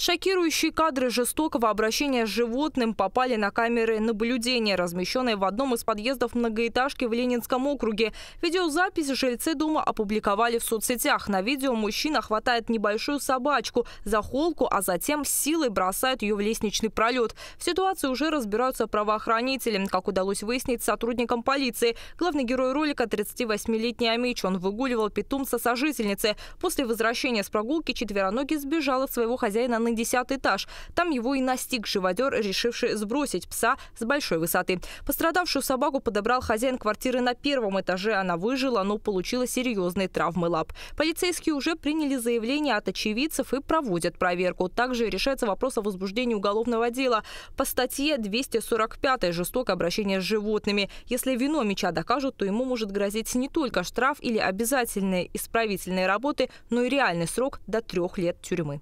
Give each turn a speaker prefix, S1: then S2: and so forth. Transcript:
S1: Шокирующие кадры жестокого обращения с животным попали на камеры наблюдения, размещенные в одном из подъездов многоэтажки в Ленинском округе. Видеозапись жильцы дома опубликовали в соцсетях. На видео мужчина хватает небольшую собачку за холку, а затем силой бросает ее в лестничный пролет. В ситуации уже разбираются правоохранители, как удалось выяснить сотрудникам полиции. Главный герой ролика – 38-летний Амич. Он выгуливал питомца сожительницы. После возвращения с прогулки четвероногий сбежал от своего хозяина на на десятый этаж. Там его и настиг живодер, решивший сбросить пса с большой высоты. Пострадавшую собаку подобрал хозяин квартиры на первом этаже. Она выжила, но получила серьезные травмы лап. Полицейские уже приняли заявление от очевидцев и проводят проверку. Также решается вопрос о возбуждении уголовного дела по статье 245 «Жестокое обращение с животными». Если вино меча докажут, то ему может грозить не только штраф или обязательные исправительные работы, но и реальный срок до трех лет тюрьмы.